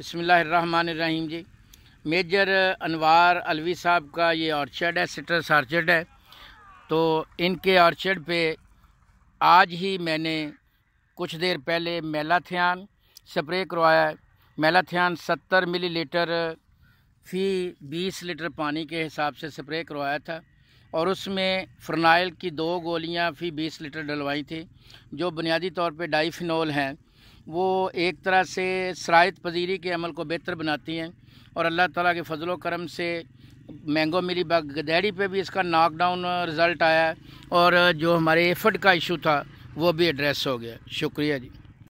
बसमीम जी मेजर अनवार अलवी साहब का ये ऑर्चर्ड है सिट्रस ऑर्चर्ड है तो इनके ऑर्चर्ड पे आज ही मैंने कुछ देर पहले मेलाथियान स्प्रे करवाया है मेलाथियान सत्तर मिली लीटर फी बीस लीटर पानी के हिसाब से स्प्रे करवाया था और उसमें फ्रनाइल की दो गोलियां फी बीस लीटर डलवाई थी जो बुनियादी तौर पे डाइफिनोल हैं वो एक तरह से शरात पजीरी के अमल को बेहतर बनाती हैं और अल्लाह ताला के फजलो करम से मैंगो मिली गदहरी पे भी इसका नाकडाउन रिज़ल्ट आया और जो हमारे एफर्ड का इशू था वो भी एड्रेस हो गया शुक्रिया जी